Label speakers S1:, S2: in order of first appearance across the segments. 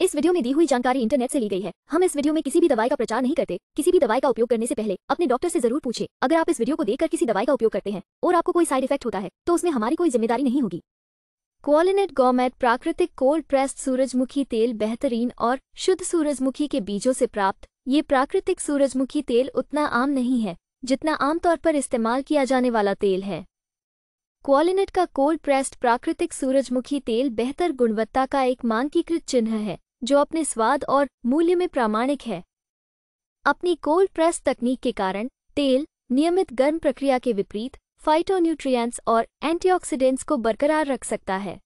S1: इस वीडियो में दी हुई जानकारी इंटरनेट से ली गई है हम इस वीडियो में किसी भी दवाई का प्रचार नहीं करते किसी भी दवाई का उपयोग करने से पहले अपने डॉक्टर से जरूर पूछे अगर आप इस वीडियो को देखकर किसी दवाई का उपयोग करते हैं और आपको कोई साइड इफेक्ट होता है तो उसमें हमारी कोई जिम्मेदारी नहीं होगी क्वालिनेट गोमेट प्राकृतिक कोल्ड प्रेस्ड सूरजमुखी तेल बेहतरीन और शुद्ध सूरजमुखी के बीजों से प्राप्त ये प्राकृतिक सूरजमुखी तेल उतना आम नहीं है जितना आमतौर पर इस्तेमाल किया जाने वाला तेल है क्वालिनेट का कोल्ड प्रेस्ड प्राकृतिक सूरजमुखी तेल बेहतर गुणवत्ता का एक मानकीकृत चिन्ह है जो अपने स्वाद और मूल्य में प्रामाणिक है अपनी कोल्ड प्रेस तकनीक के कारण तेल नियमित गर्म प्रक्रिया के विपरीत फाइटोन्यूट्रिएंट्स और एंटीऑक्सीडेंट्स को बरकरार रख सकता है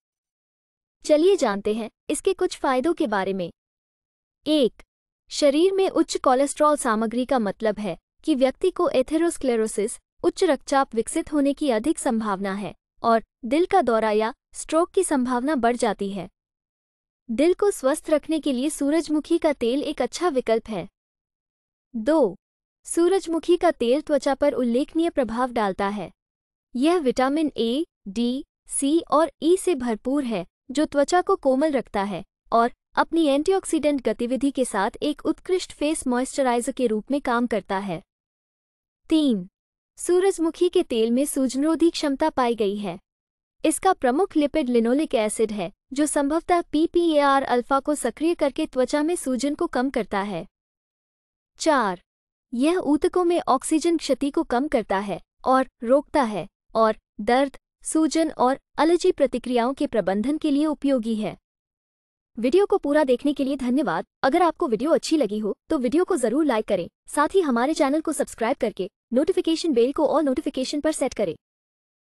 S1: चलिए जानते हैं इसके कुछ फायदों के बारे में एक शरीर में उच्च कोलेस्ट्रॉल सामग्री का मतलब है कि व्यक्ति को एथेरोस्क्लेरोसिस उच्च रक्तचाप विकसित होने की अधिक संभावना है और दिल का दौरा या स्ट्रोक की संभावना बढ़ जाती है दिल को स्वस्थ रखने के लिए सूरजमुखी का तेल एक अच्छा विकल्प है दो सूरजमुखी का तेल त्वचा पर उल्लेखनीय प्रभाव डालता है यह विटामिन ए डी सी और ई e से भरपूर है जो त्वचा को कोमल रखता है और अपनी एंटीऑक्सीडेंट गतिविधि के साथ एक उत्कृष्ट फेस मॉइस्चराइजर के रूप में काम करता है तीन सूरजमुखी के तेल में सूजनरोधी क्षमता पाई गई है इसका प्रमुख लिपिड लिनोलिक एसिड है जो संभवतः पीपीएआर अल्फा को सक्रिय करके त्वचा में सूजन को कम करता है चार यह ऊतकों में ऑक्सीजन क्षति को कम करता है और रोकता है और दर्द सूजन और अलर्जी प्रतिक्रियाओं के प्रबंधन के लिए उपयोगी है वीडियो को पूरा देखने के लिए धन्यवाद अगर आपको वीडियो अच्छी लगी हो तो वीडियो को जरूर लाइक करें साथ ही हमारे चैनल को सब्सक्राइब करके नोटिफिकेशन बेल को और नोटिफिकेशन पर सेट करें